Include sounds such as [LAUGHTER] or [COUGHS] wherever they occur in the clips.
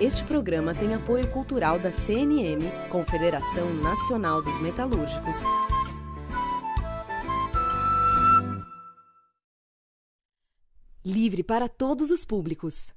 Este programa tem apoio cultural da CNM, Confederação Nacional dos Metalúrgicos. Livre para todos os públicos.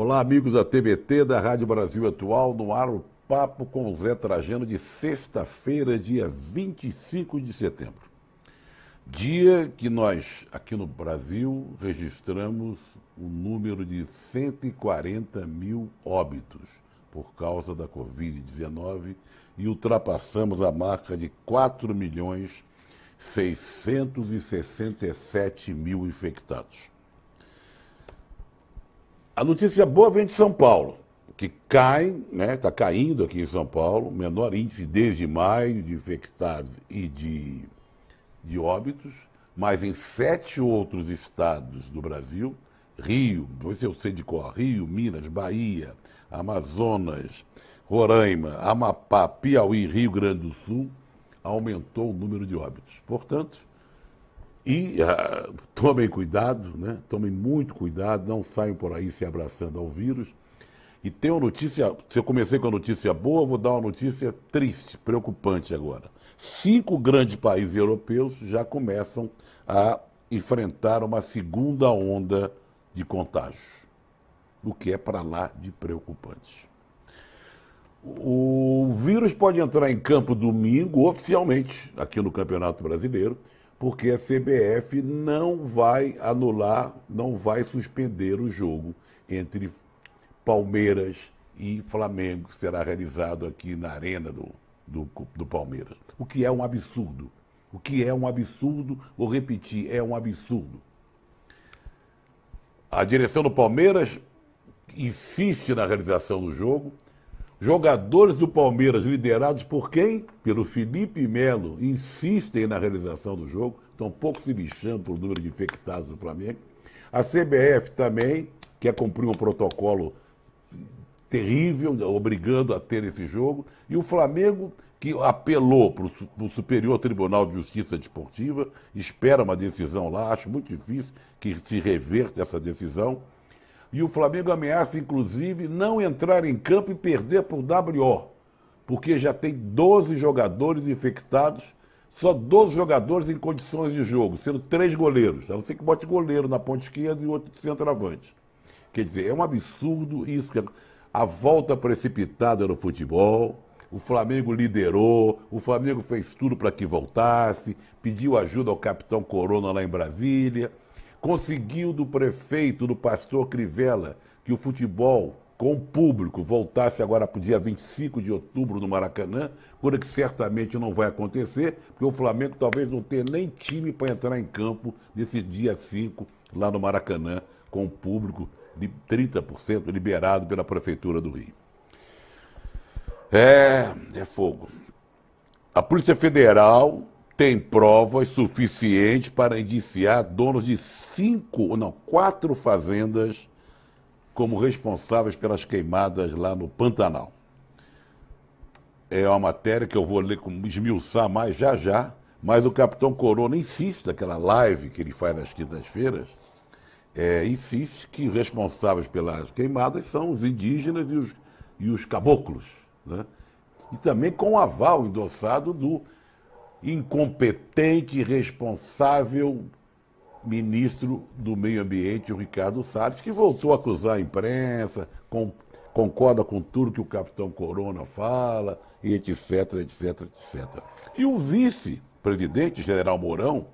Olá, amigos da TVT, da Rádio Brasil Atual, no ar o Papo com o Zé Trajano de sexta-feira, dia 25 de setembro. Dia que nós, aqui no Brasil, registramos o um número de 140 mil óbitos por causa da Covid-19 e ultrapassamos a marca de 4.667.000 milhões mil infectados. A notícia boa vem de São Paulo, que cai, né? Está caindo aqui em São Paulo, menor índice desde maio de infectados e de, de óbitos, mas em sete outros estados do Brasil, Rio, não se eu sei de qual, Rio, Minas, Bahia, Amazonas, Roraima, Amapá, Piauí, Rio Grande do Sul, aumentou o número de óbitos. Portanto, e uh, tomem cuidado, né? tomem muito cuidado, não saiam por aí se abraçando ao vírus. E tem uma notícia, se eu comecei com a notícia boa, vou dar uma notícia triste, preocupante agora. Cinco grandes países europeus já começam a enfrentar uma segunda onda de contágio, o que é para lá de preocupante. O vírus pode entrar em campo domingo, oficialmente, aqui no Campeonato Brasileiro, porque a CBF não vai anular, não vai suspender o jogo entre Palmeiras e Flamengo, que será realizado aqui na arena do, do, do Palmeiras. O que é um absurdo. O que é um absurdo, vou repetir, é um absurdo. A direção do Palmeiras insiste na realização do jogo. Jogadores do Palmeiras, liderados por quem? Pelo Felipe Melo, insistem na realização do jogo, estão pouco se lixando pelo número de infectados do Flamengo. A CBF também quer cumprir um protocolo terrível, obrigando a ter esse jogo. E o Flamengo, que apelou para o Superior Tribunal de Justiça Desportiva, espera uma decisão lá, acho muito difícil que se reverta essa decisão e o Flamengo ameaça, inclusive, não entrar em campo e perder por WO, porque já tem 12 jogadores infectados, só 12 jogadores em condições de jogo, sendo três goleiros. A não ser que bote goleiro na ponta esquerda e outro de centroavante. Quer dizer, é um absurdo isso. Que a volta precipitada no futebol, o Flamengo liderou, o Flamengo fez tudo para que voltasse, pediu ajuda ao capitão Corona lá em Brasília conseguiu do prefeito, do pastor Crivella, que o futebol com o público voltasse agora para o dia 25 de outubro no Maracanã, coisa que certamente não vai acontecer, porque o Flamengo talvez não tenha nem time para entrar em campo nesse dia 5 lá no Maracanã, com o público de 30% liberado pela Prefeitura do Rio. É, é fogo. A Polícia Federal tem provas suficientes para indiciar donos de cinco, ou não, quatro fazendas como responsáveis pelas queimadas lá no Pantanal. É uma matéria que eu vou ler, com esmiuçar mais já já, mas o capitão Corona insiste, naquela live que ele faz nas quintas-feiras, é, insiste que os responsáveis pelas queimadas são os indígenas e os, e os caboclos. Né? E também com o aval endossado do incompetente, responsável ministro do Meio Ambiente, o Ricardo Salles, que voltou a acusar a imprensa, com, concorda com tudo que o capitão Corona fala, e etc, etc, etc. E o vice-presidente, general Mourão,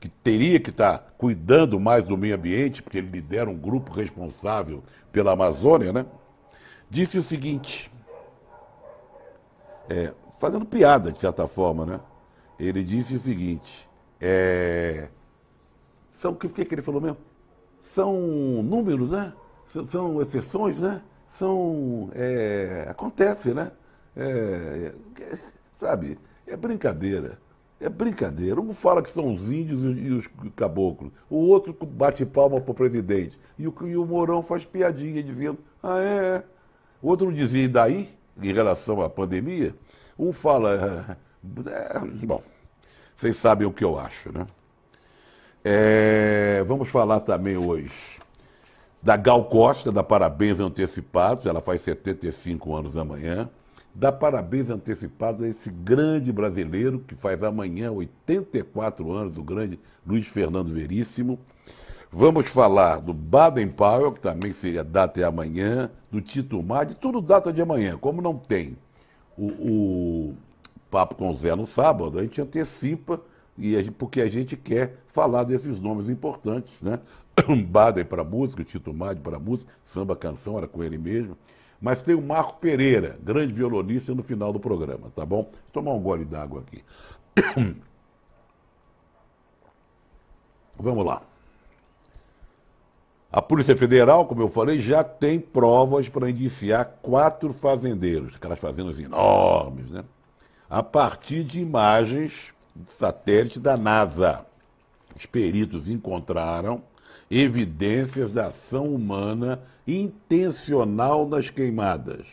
que teria que estar tá cuidando mais do meio ambiente, porque ele lidera um grupo responsável pela Amazônia, né? Disse o seguinte, é, fazendo piada, de certa forma, né? ele disse o seguinte: é, são o que, que, ele falou mesmo? São números, né? São, são exceções, né? São é, acontece, né? É, é sabe? É brincadeira. É brincadeira. Um fala que são os índios e os caboclos. O outro bate palma para o presidente. E o, e o Mourão faz piadinha dizendo, ah, é. O é. outro dizia, e daí, em relação à pandemia, um fala, é, bom, vocês sabem o que eu acho, né? É, vamos falar também hoje da Gal Costa, da Parabéns Antecipados, ela faz 75 anos amanhã. Dá parabéns antecipados a esse grande brasileiro que faz amanhã 84 anos, o grande Luiz Fernando Veríssimo. Vamos falar do Baden Powell, que também seria data de amanhã, do Tito Mar, de tudo data de amanhã. Como não tem o, o Papo com o Zé no sábado, a gente antecipa, e a gente, porque a gente quer falar desses nomes importantes, né? [COUGHS] Baden para música, Tito Madi para música, samba canção era com ele mesmo. Mas tem o Marco Pereira, grande violonista, no final do programa, tá bom? Vou tomar um gole d'água aqui. [COUGHS] Vamos lá. A Polícia Federal, como eu falei, já tem provas para indiciar quatro fazendeiros, aquelas fazendas enormes, né? a partir de imagens de satélite da NASA. Os peritos encontraram evidências da ação humana intencional nas queimadas.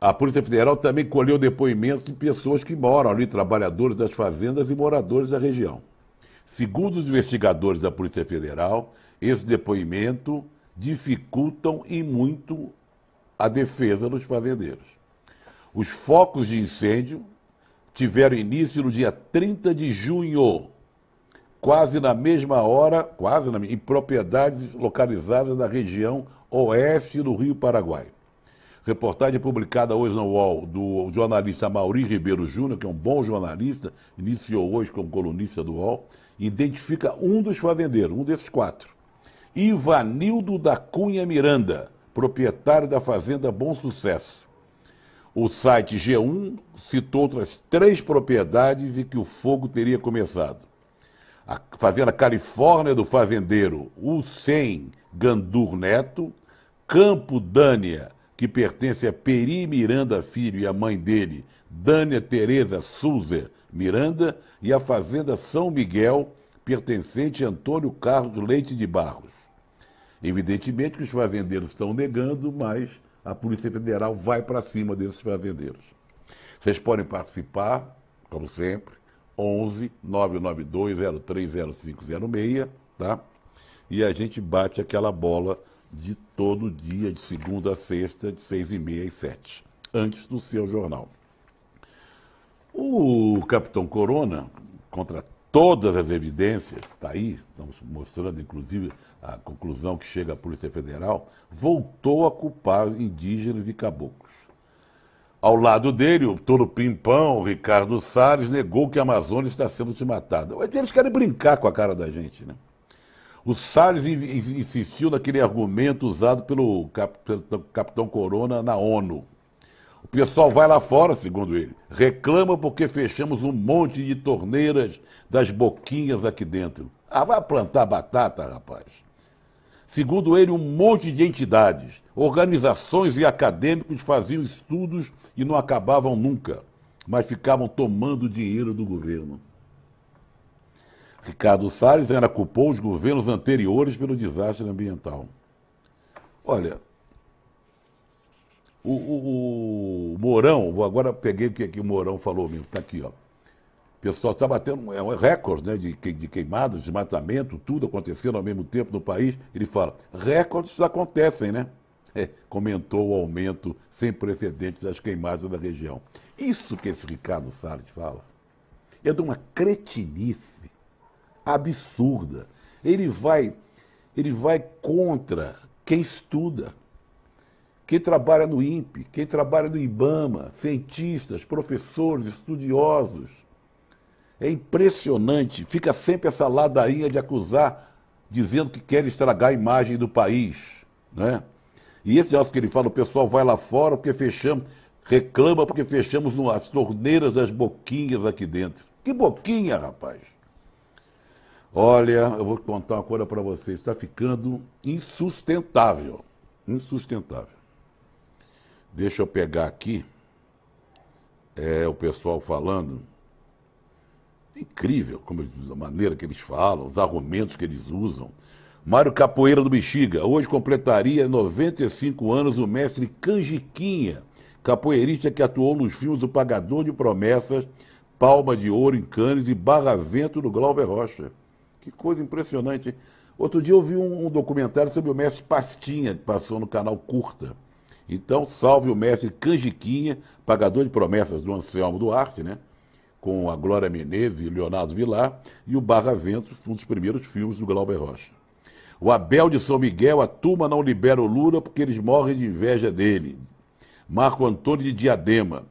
A Polícia Federal também colheu depoimentos de pessoas que moram ali, trabalhadores das fazendas e moradores da região. Segundo os investigadores da Polícia Federal, esse depoimento dificultam e muito a defesa dos fazendeiros. Os focos de incêndio tiveram início no dia 30 de junho, quase na mesma hora, quase na, em propriedades localizadas na região oeste do Rio Paraguai. Reportagem publicada hoje no UOL do jornalista Maurício Ribeiro Júnior, que é um bom jornalista, iniciou hoje como colunista do UOL, identifica um dos fazendeiros, um desses quatro. Ivanildo da Cunha Miranda, proprietário da fazenda Bom Sucesso. O site G1 citou outras três propriedades em que o fogo teria começado. A fazenda Califórnia do fazendeiro Hussein Gandur Neto, Campo Dânia, que pertence a Peri Miranda Filho e a mãe dele, Dânia Tereza Souza Miranda, e a fazenda São Miguel, pertencente a Antônio Carlos Leite de Barros. Evidentemente que os fazendeiros estão negando, mas a Polícia Federal vai para cima desses fazendeiros. Vocês podem participar, como sempre, 11 992 030506, tá? E a gente bate aquela bola de todo dia, de segunda a sexta, de seis e meia e sete, antes do seu jornal. O Capitão Corona, contra Todas as evidências, está aí, estamos mostrando inclusive a conclusão que chega à Polícia Federal, voltou a culpar indígenas e caboclos. Ao lado dele, o Toro Pimpão, o Ricardo Salles, negou que a Amazônia está sendo matada. Eles querem brincar com a cara da gente, né? O Salles insistiu naquele argumento usado pelo capitão Corona na ONU, o pessoal vai lá fora, segundo ele, reclama porque fechamos um monte de torneiras das boquinhas aqui dentro. Ah, vai plantar batata, rapaz. Segundo ele, um monte de entidades, organizações e acadêmicos faziam estudos e não acabavam nunca, mas ficavam tomando dinheiro do governo. Ricardo Salles ainda culpou os governos anteriores pelo desastre ambiental. Olha, o, o, o Mourão, agora peguei o que, é que o Mourão falou, mesmo está aqui, ó. O pessoal está batendo é um recorde né, de, de queimadas, desmatamento, tudo acontecendo ao mesmo tempo no país. Ele fala, recordes acontecem, né? É, comentou o aumento sem precedentes das queimadas da região. Isso que esse Ricardo Salles fala é de uma cretinice absurda. Ele vai, ele vai contra quem estuda quem trabalha no INPE, quem trabalha no IBAMA, cientistas, professores, estudiosos. É impressionante, fica sempre essa ladainha de acusar, dizendo que quer estragar a imagem do país, né? E esse negócio que ele fala, o pessoal vai lá fora porque fechamos, reclama porque fechamos as torneiras das boquinhas aqui dentro. Que boquinha, rapaz! Olha, eu vou contar uma coisa para vocês, está ficando insustentável, insustentável. Deixa eu pegar aqui é, o pessoal falando. É incrível como eles, a maneira que eles falam, os argumentos que eles usam. Mário Capoeira do Bexiga, hoje completaria 95 anos o mestre Canjiquinha, capoeirista que atuou nos filmes O Pagador de Promessas, Palma de Ouro em Cannes e Barravento do Glauber Rocha. Que coisa impressionante. Outro dia eu vi um, um documentário sobre o mestre Pastinha, que passou no canal Curta. Então, salve o mestre Canjiquinha, pagador de promessas do Anselmo Duarte, né? com a Glória Menezes e Leonardo Vilar, e o Barra Ventos, um dos primeiros filmes do Glauber Rocha. O Abel de São Miguel, a turma não libera o Lula porque eles morrem de inveja dele. Marco Antônio de Diadema.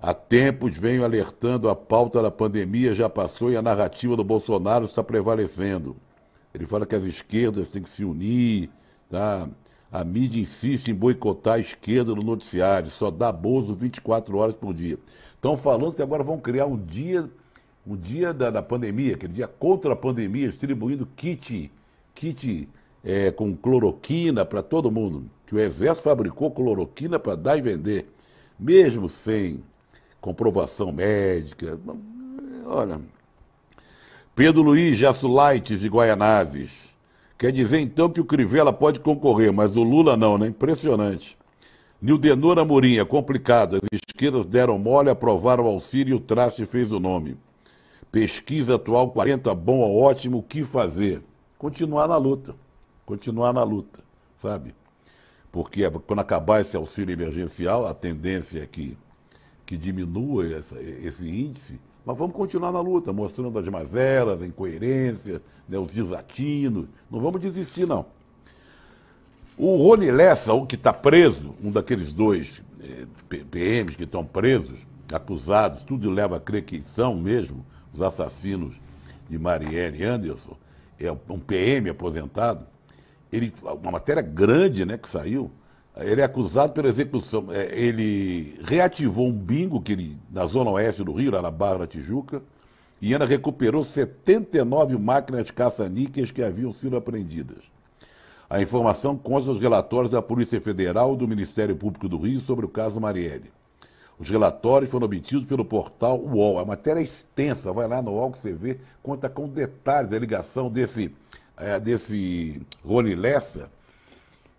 Há tempos venho alertando a pauta da pandemia já passou e a narrativa do Bolsonaro está prevalecendo. Ele fala que as esquerdas têm que se unir, tá? A mídia insiste em boicotar a esquerda no noticiário, só dá Bozo 24 horas por dia. Estão falando que agora vão criar um dia, um dia da, da pandemia, aquele dia contra a pandemia, distribuindo kit, kit é, com cloroquina para todo mundo. Que o Exército fabricou cloroquina para dar e vender, mesmo sem comprovação médica. Olha. Pedro Luiz Jassulaites de Guaianazes. Quer dizer, então, que o Crivella pode concorrer, mas o Lula não, né? Impressionante. Nildenor Amorim, é complicado. As esquerdas deram mole, aprovaram o auxílio e o traste fez o nome. Pesquisa atual 40, bom ou ótimo, o que fazer? Continuar na luta. Continuar na luta, sabe? Porque é, quando acabar esse auxílio emergencial, a tendência é que, que diminua essa, esse índice, mas vamos continuar na luta, mostrando as mazelas, incoerências, né, os desatinos. Não vamos desistir, não. O Rony Lessa, o que está preso, um daqueles dois é, PMs que estão presos, acusados, tudo leva a crer que são mesmo os assassinos de Marielle Anderson, é um PM aposentado. Ele, uma matéria grande né, que saiu, ele é acusado pela execução. É, ele reativou um bingo que ele, na zona oeste do Rio, lá na Barra da Tijuca, e ainda recuperou 79 máquinas de caça-níqueis que haviam sido apreendidas. A informação consta dos relatórios da Polícia Federal e do Ministério Público do Rio sobre o caso Marielle. Os relatórios foram obtidos pelo portal UOL. A matéria é extensa, vai lá no UOL que você vê, conta com detalhes da ligação desse, é, desse Rony Lessa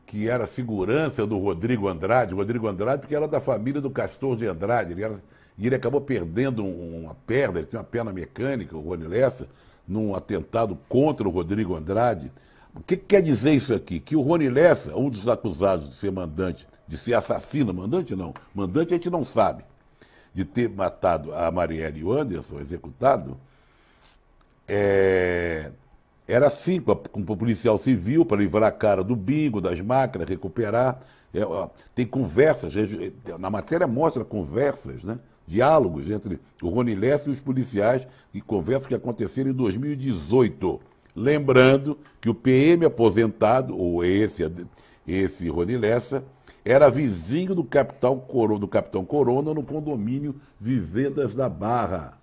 que era segurança do Rodrigo Andrade, Rodrigo Andrade, porque era da família do Castor de Andrade, ele era, e ele acabou perdendo uma perna, ele tinha uma perna mecânica, o Rony Lessa, num atentado contra o Rodrigo Andrade. O que, que quer dizer isso aqui? Que o Rony Lessa, um dos acusados de ser mandante, de ser assassino, mandante não, mandante a gente não sabe, de ter matado a Marielle e o Anderson, executado, é, era assim, com, o policial civil, para livrar a cara do bingo, das máquinas, recuperar. É, ó, tem conversas, é, na matéria mostra conversas, né? diálogos entre o Rony Lessa e os policiais e conversas que aconteceram em 2018. Lembrando que o PM aposentado, ou esse, esse Rony Lessa, era vizinho do capitão, Corona, do capitão Corona no condomínio Vivendas da Barra.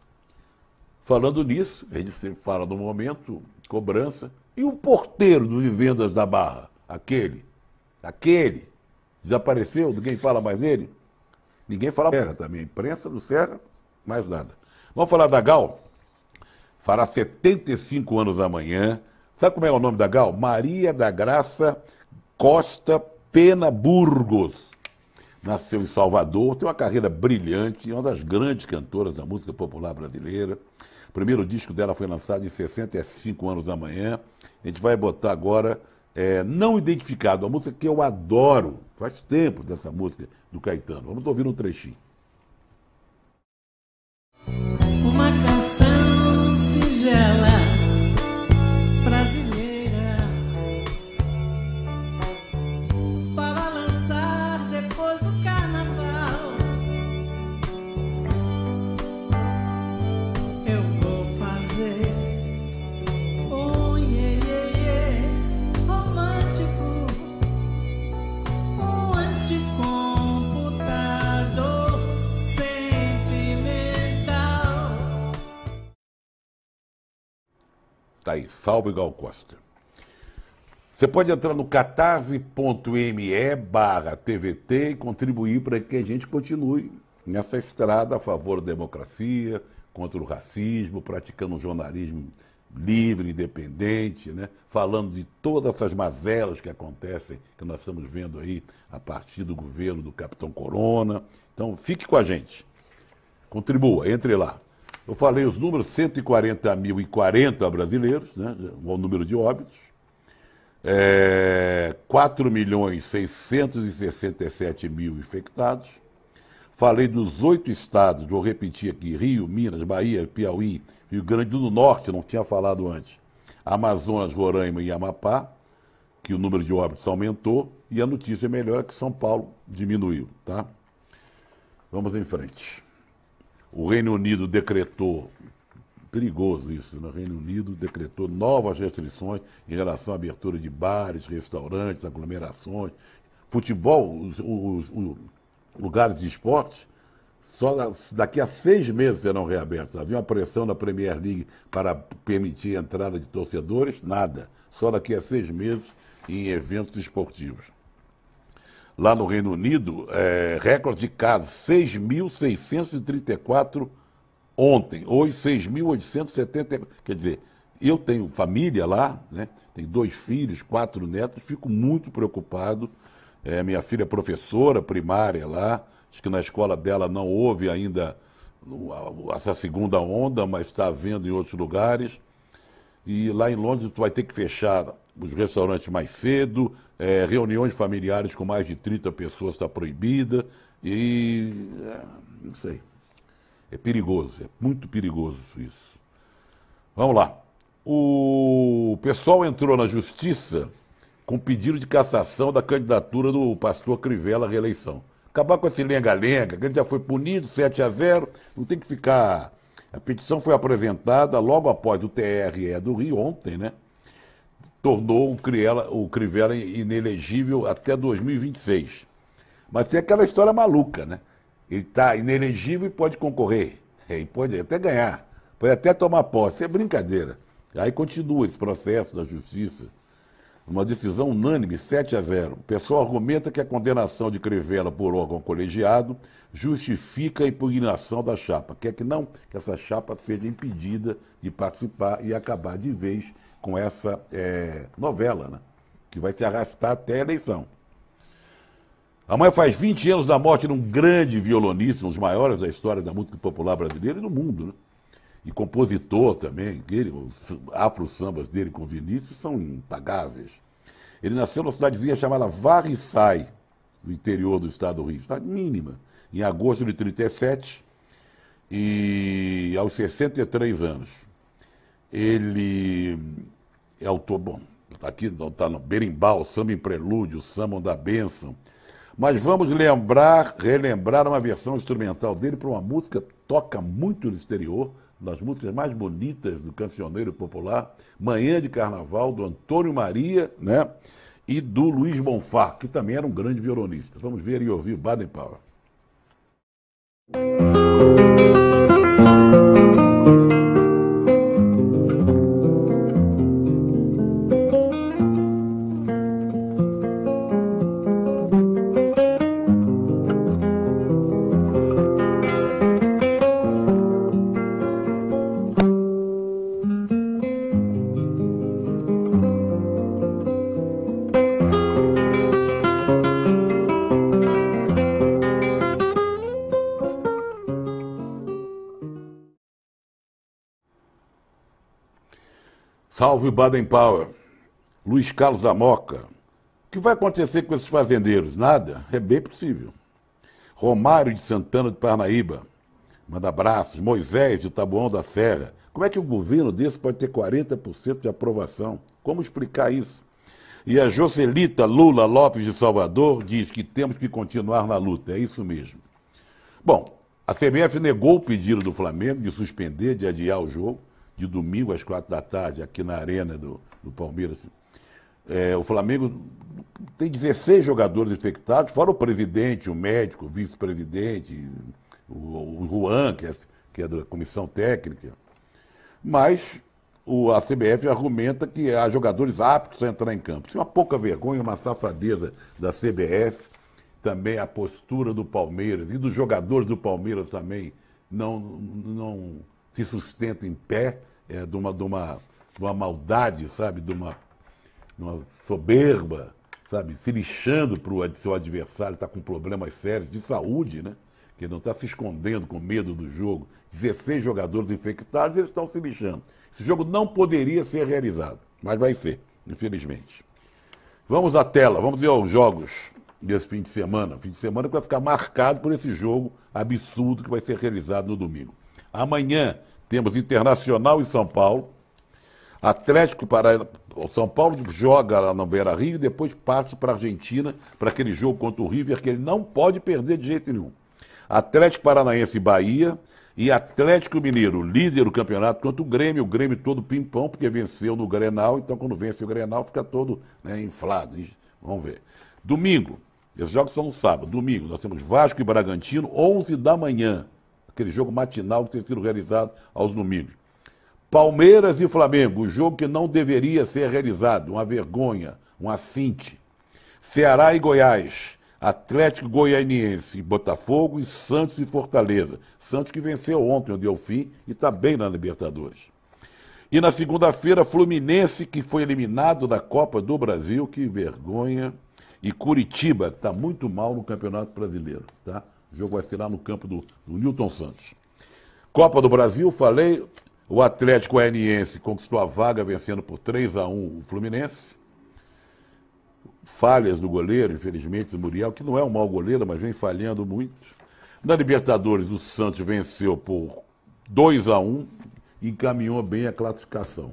Falando nisso, a gente sempre fala no momento, cobrança. E o porteiro do Vivendas da Barra, aquele, aquele, desapareceu, ninguém fala mais dele. Ninguém fala Serra também, imprensa do Serra, mais nada. Vamos falar da Gal? Fará 75 anos amanhã. Sabe como é o nome da Gal? Maria da Graça Costa Pena Burgos. Nasceu em Salvador, tem uma carreira brilhante, é uma das grandes cantoras da música popular brasileira primeiro disco dela foi lançado em 65 anos da manhã. A gente vai botar agora é, Não Identificado, uma música que eu adoro. Faz tempo dessa música do Caetano. Vamos ouvir um trechinho. Salve Gal Costa. Você pode entrar no catarse.me barra TVT e contribuir para que a gente continue nessa estrada a favor da democracia, contra o racismo, praticando um jornalismo livre, independente, né? falando de todas essas mazelas que acontecem, que nós estamos vendo aí a partir do governo do Capitão Corona. Então, fique com a gente. Contribua, entre lá. Eu falei os números, e mil 40 brasileiros, né, o número de óbitos, é, 4 milhões 667 mil infectados. Falei dos oito estados, vou repetir aqui, Rio, Minas, Bahia, Piauí, Rio Grande do Norte, não tinha falado antes, Amazonas, Roraima e Amapá, que o número de óbitos aumentou, e a notícia melhor é que São Paulo diminuiu, tá? Vamos em frente. O Reino Unido decretou, perigoso isso, né? O Reino Unido decretou novas restrições em relação à abertura de bares, restaurantes, aglomerações, futebol, os, os, os lugares de esportes, só daqui a seis meses serão reabertos. Havia uma pressão na Premier League para permitir a entrada de torcedores, nada. Só daqui a seis meses em eventos esportivos lá no Reino Unido, é, recorde de casos, 6.634 ontem, hoje 6.870. Quer dizer, eu tenho família lá, né? tenho dois filhos, quatro netos, fico muito preocupado. É, minha filha é professora primária lá, acho que na escola dela não houve ainda essa segunda onda, mas está havendo em outros lugares. E lá em Londres tu vai ter que fechar os restaurantes mais cedo, é, reuniões familiares com mais de 30 pessoas está proibida e. É, não sei. É perigoso, é muito perigoso isso. Vamos lá. O pessoal entrou na justiça com pedido de cassação da candidatura do pastor Crivella à reeleição. Acabar com esse lenga-lenga, que ele já foi punido, 7 a 0, não tem que ficar. A petição foi apresentada logo após o TRE do Rio, ontem, né? tornou o, Criella, o Crivella inelegível até 2026. Mas tem aquela história maluca, né? Ele está inelegível e pode concorrer, é, e pode até ganhar, pode até tomar posse. É brincadeira. Aí continua esse processo da justiça. Uma decisão unânime, 7 a 0. O pessoal argumenta que a condenação de Crivella por órgão colegiado justifica a impugnação da chapa. Quer que não, que essa chapa seja impedida de participar e acabar de vez com essa é, novela, né? que vai se arrastar até a eleição. A mãe faz 20 anos da morte de um grande violonista, um dos maiores da história da música popular brasileira e do mundo, né? E compositor também, ele, os afro-sambas dele com Vinícius são impagáveis. Ele nasceu numa cidadezinha chamada Sai, no interior do estado do Rio, cidade mínima, em agosto de 37 e aos 63 anos. Ele é autor, bom, está aqui, está no Berimbau, Samba em Prelúdio, Samba da Bênção. Mas vamos lembrar, relembrar uma versão instrumental dele para uma música que toca muito no exterior, das músicas mais bonitas do cancioneiro popular, Manhã de Carnaval, do Antônio Maria, né? E do Luiz Bonfá, que também era um grande violonista. Vamos ver e ouvir Baden Powell. Salve Baden Power. Luiz Carlos da Moca. O que vai acontecer com esses fazendeiros? Nada? É bem possível. Romário de Santana de Parnaíba. Manda abraços. Moisés de Tabuão da Serra. Como é que um governo desse pode ter 40% de aprovação? Como explicar isso? E a Joselita Lula Lopes de Salvador diz que temos que continuar na luta. É isso mesmo. Bom, a CBF negou o pedido do Flamengo de suspender, de adiar o jogo de domingo às quatro da tarde, aqui na arena do, do Palmeiras. É, o Flamengo tem 16 jogadores infectados, fora o presidente, o médico, o vice-presidente, o, o Juan, que é, que é da comissão técnica. Mas o, a CBF argumenta que há jogadores aptos a entrar em campo. Isso é uma pouca vergonha, uma safadeza da CBF, também a postura do Palmeiras e dos jogadores do Palmeiras também não, não se sustenta em pé é, de, uma, de, uma, de uma maldade, sabe? De uma, de uma soberba, sabe? Se lixando para o seu adversário, está com problemas sérios de saúde, né? Que não está se escondendo com medo do jogo. 16 jogadores infectados, eles estão se lixando. Esse jogo não poderia ser realizado, mas vai ser, infelizmente. Vamos à tela, vamos ver os jogos desse fim de semana. Fim de semana que vai ficar marcado por esse jogo absurdo que vai ser realizado no domingo. Amanhã temos Internacional em São Paulo. Atlético Paranaense. O São Paulo joga lá no Beira Rio e depois parte para a Argentina para aquele jogo contra o River que ele não pode perder de jeito nenhum. Atlético Paranaense e Bahia e Atlético Mineiro, líder do campeonato contra o Grêmio, o Grêmio todo pimpão, porque venceu no Grenal, então quando vence o Grenal fica todo né, inflado. Vamos ver. Domingo, esses jogos são no sábado. Domingo, nós temos Vasco e Bragantino, 11 da manhã aquele jogo matinal que tem sido realizado aos domingos. Palmeiras e Flamengo, o jogo que não deveria ser realizado, uma vergonha, um acinte. Ceará e Goiás, Atlético Goianiense, Botafogo e Santos e Fortaleza. Santos que venceu ontem onde eu fim e está bem na Libertadores. E na segunda-feira, Fluminense, que foi eliminado da Copa do Brasil, que vergonha. E Curitiba, que está muito mal no Campeonato Brasileiro, tá? O jogo vai ser lá no campo do, do Newton Santos. Copa do Brasil, falei, o Atlético Goianiense conquistou a vaga vencendo por 3 a 1 o Fluminense. Falhas do goleiro, infelizmente, do Muriel, que não é um mau goleiro, mas vem falhando muito. Na Libertadores, o Santos venceu por 2 a 1 e encaminhou bem a classificação.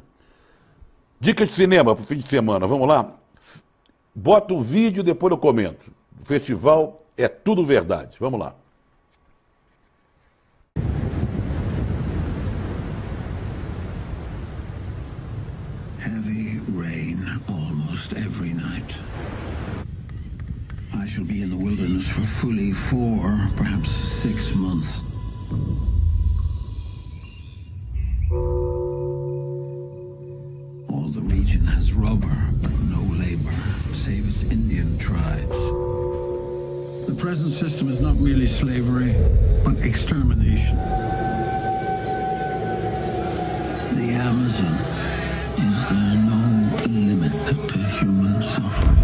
Dica de cinema para o fim de semana, vamos lá? Bota o vídeo, depois eu comento. Festival é tudo verdade. Vamos lá. Heavy rain almost every night. I shall be in the wilderness for fully four, perhaps six months. All the region has rubber, but no labor, save its Indian tribes. present system is not merely slavery, but extermination. The Amazon is there no limit to human suffering.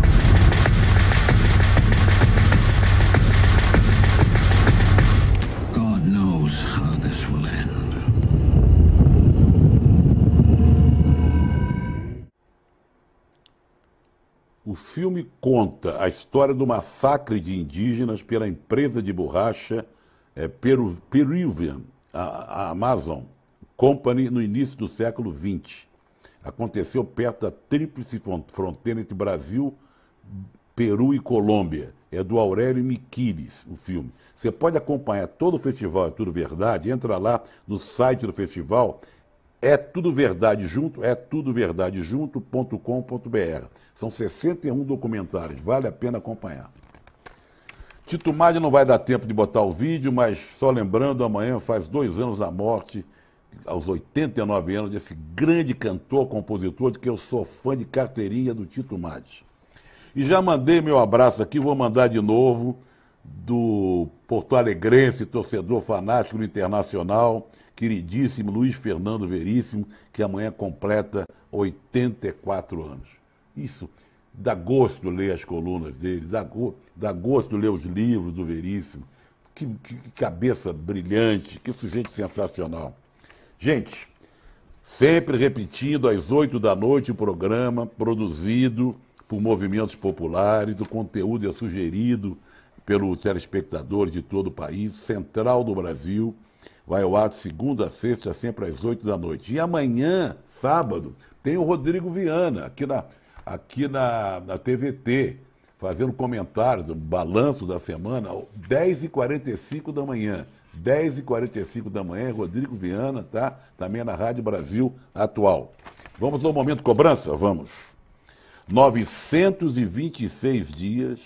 conta a história do massacre de indígenas pela empresa de borracha é, Peru, Peruvian, a, a Amazon Company, no início do século XX. Aconteceu perto da tríplice fronteira entre Brasil, Peru e Colômbia. É do Aurélio Miquiles, o filme. Você pode acompanhar todo o festival É Tudo Verdade, entra lá no site do festival, é tudo verdade junto, é tudo verdade junto.com.br. São 61 documentários, vale a pena acompanhar. Tito Madi não vai dar tempo de botar o vídeo, mas só lembrando, amanhã faz dois anos da morte, aos 89 anos, desse grande cantor, compositor, de que eu sou fã de carteirinha do Tito Madi. E já mandei meu abraço aqui, vou mandar de novo, do Porto Alegrense, torcedor fanático do Internacional, queridíssimo Luiz Fernando Veríssimo, que amanhã completa 84 anos. Isso dá gosto ler as colunas dele, dá, go, dá gosto ler os livros do Veríssimo. Que, que, que cabeça brilhante, que sujeito sensacional. Gente, sempre repetindo às oito da noite o programa produzido por movimentos populares, o conteúdo é sugerido pelo telespectadores de todo o país, central do Brasil. Vai ao ato segunda a sexta, sempre às oito da noite. E amanhã, sábado, tem o Rodrigo Viana, aqui na aqui na, na TVT, fazendo comentários, um balanço da semana, 10h45 da manhã. 10h45 da manhã, Rodrigo Viana, tá? Também é na Rádio Brasil Atual. Vamos ao momento cobrança? Vamos. 926 dias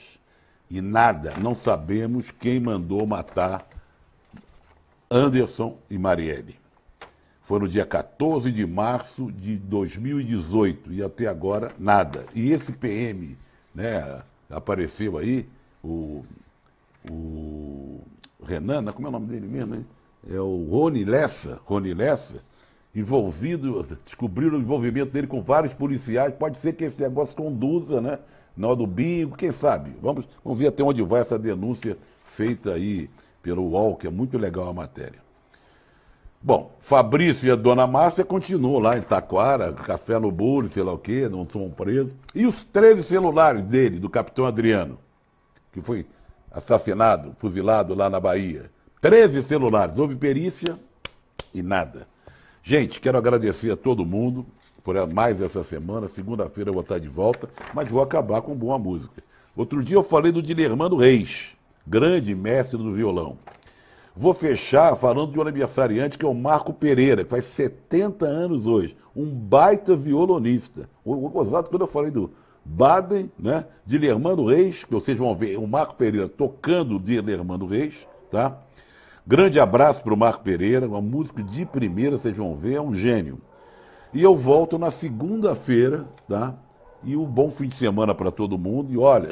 e nada, não sabemos quem mandou matar Anderson e Marielle. Foi no dia 14 de março de 2018 e até agora nada. E esse PM, né, apareceu aí, o, o Renan, né, como é o nome dele mesmo, hein? É o Rony Lessa, Rony Lessa, envolvido, descobriram o envolvimento dele com vários policiais. Pode ser que esse negócio conduza, né? Na hora do bingo, quem sabe? Vamos, vamos ver até onde vai essa denúncia feita aí pelo UOL, que é muito legal a matéria. Bom, Fabrício e a dona Márcia continuam lá em Taquara, café no bolo, sei lá o quê, não são presos. E os 13 celulares dele, do capitão Adriano, que foi assassinado, fuzilado lá na Bahia. 13 celulares, houve perícia e nada. Gente, quero agradecer a todo mundo por mais essa semana. Segunda-feira eu vou estar de volta, mas vou acabar com boa música. Outro dia eu falei do Dilermando Reis, grande mestre do violão. Vou fechar falando de um aniversariante que é o Marco Pereira, que faz 70 anos hoje. Um baita violonista. O, o gozado, quando eu falei do Baden, né? De Lermano Reis, que vocês vão ver o Marco Pereira tocando de Lermano Reis, tá? Grande abraço para o Marco Pereira, uma música de primeira, vocês vão ver, é um gênio. E eu volto na segunda-feira, tá? E um bom fim de semana para todo mundo. E olha,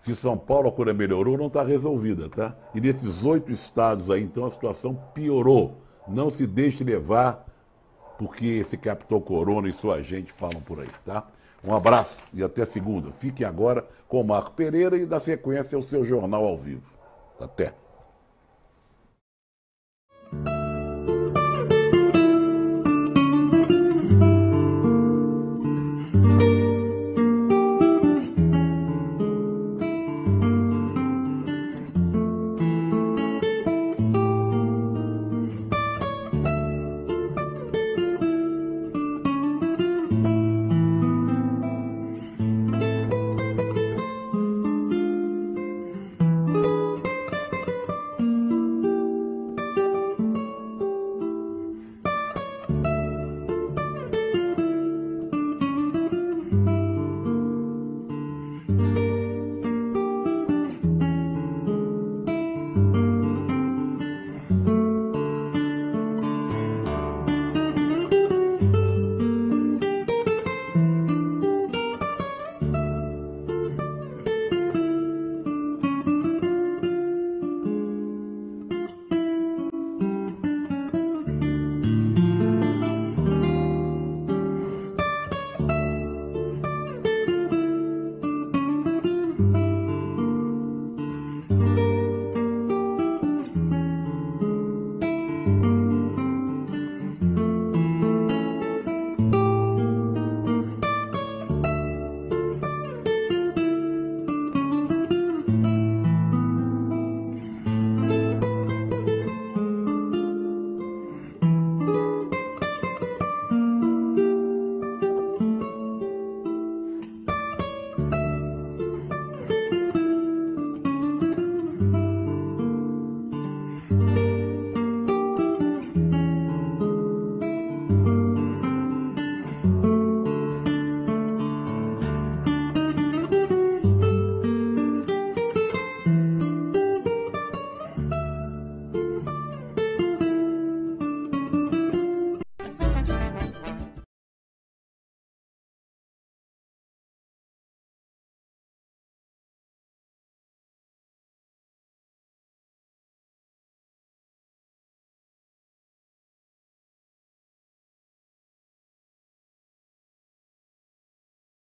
se São Paulo a cura melhorou, não está resolvida, tá? E nesses oito estados aí, então, a situação piorou. Não se deixe levar porque esse Capitão Corona e sua gente falam por aí, tá? Um abraço e até segunda. Fique agora com o Marco Pereira e da sequência o seu jornal ao vivo. Até.